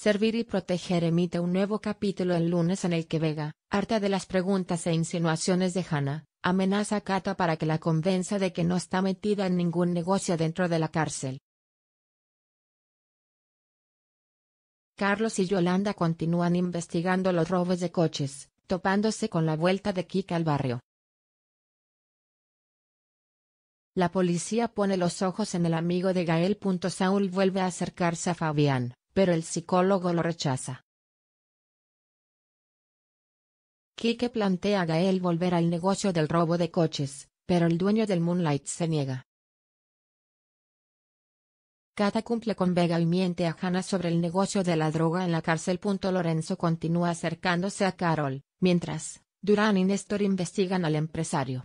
Servir y proteger emite un nuevo capítulo el lunes en el que Vega, harta de las preguntas e insinuaciones de Hannah, amenaza a Kata para que la convenza de que no está metida en ningún negocio dentro de la cárcel. Carlos y Yolanda continúan investigando los robos de coches, topándose con la vuelta de Kika al barrio. La policía pone los ojos en el amigo de Gael. Saúl vuelve a acercarse a Fabián, pero el psicólogo lo rechaza. Kike plantea a Gael volver al negocio del robo de coches, pero el dueño del Moonlight se niega. Kata cumple con Vega y miente a Hannah sobre el negocio de la droga en la cárcel. Lorenzo continúa acercándose a Carol, mientras, Durán y Néstor investigan al empresario.